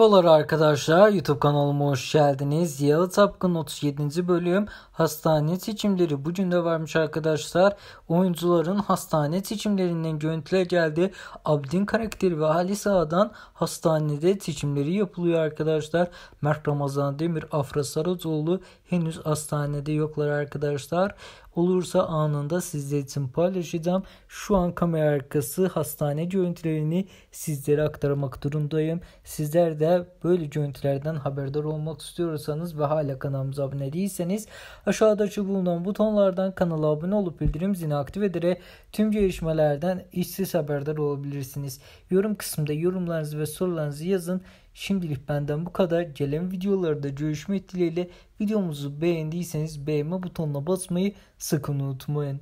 Merhabalar arkadaşlar, YouTube kanalıma hoş geldiniz. Yalı Tapkın 37. bölüm hastane seçimleri bugün de varmış arkadaşlar. Oyuncuların hastane seçimlerinden görüntüler geldi. Abdin karakteri ve Ali Sağ'dan hastanede seçimleri yapılıyor arkadaşlar. Mert Ramazan Demir, Afra Saracoğlu henüz hastanede yoklar arkadaşlar. Olursa anında sizler için paylaşacağım. Şu an kamera arkası hastane görüntülerini sizlere aktarmak durumdayım. Sizler de böyle görüntülerden haberdar olmak istiyorsanız ve hala kanalımıza abone değilseniz aşağıdaki bulunan butonlardan kanala abone olup bildirim zini aktif ederek tüm gelişmelerden işsiz haberdar olabilirsiniz. Yorum kısmında yorumlarınızı ve sorularınızı yazın. Şimdilik benden bu kadar. Gelen videolarda görüşmek dileğiyle videomuzu beğendiyseniz beğenme butonuna basmayı sakın unutmayın.